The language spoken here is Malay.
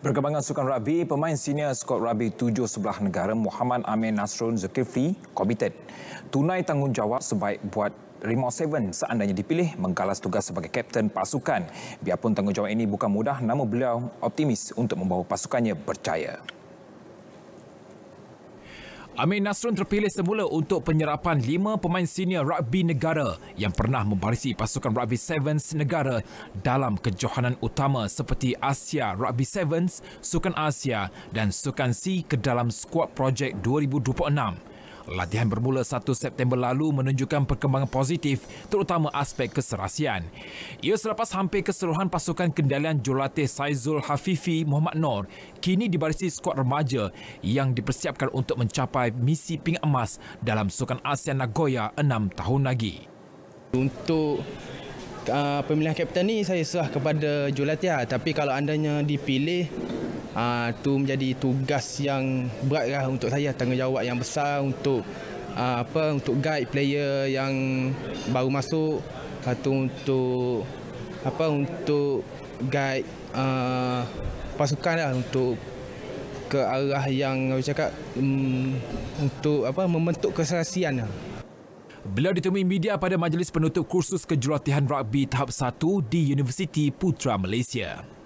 Perkembangan sukan rugby, pemain senior skuad rugby tujuh sebelah negara Muhammad Amin Nasrun Zulkifli komited Tunai tanggungjawab sebaik buat Rimo Seven seandainya dipilih menggalas tugas sebagai kapten pasukan. Biarpun tanggungjawab ini bukan mudah, namun beliau optimis untuk membawa pasukannya berjaya. Amin Nasrun terpilih semula untuk penyerapan lima pemain senior rugby negara yang pernah membarisi pasukan rugby sevens negara dalam kejohanan utama seperti Asia Rugby Sevens, Sukan Asia dan Sukan C ke dalam skuad projek 2026. Latihan bermula 1 September lalu menunjukkan perkembangan positif terutama aspek keserasian. Ia selepas hampir keseluruhan pasukan kendalian jurulatih Saizul Hafifi Muhammad Nor kini dibarisi skuad remaja yang dipersiapkan untuk mencapai misi ping emas dalam Sukan Asia Nagoya 6 tahun lagi. Untuk uh, pemilihan kapten ini saya serah kepada jurulatih lah. tapi kalau andanya dipilih itu ah, menjadi tugas yang berat beratlah untuk saya tanggungjawab yang besar untuk uh, apa untuk guide player yang baru masuk atau untuk apa untuk guide uh, pasukan lah untuk ke arah yang saya cakap um, untuk apa membentuk keserasian lah. Beliau ditemui media pada majlis penutup kursus kejuratihan rugby tahap 1 di Universiti Putra Malaysia.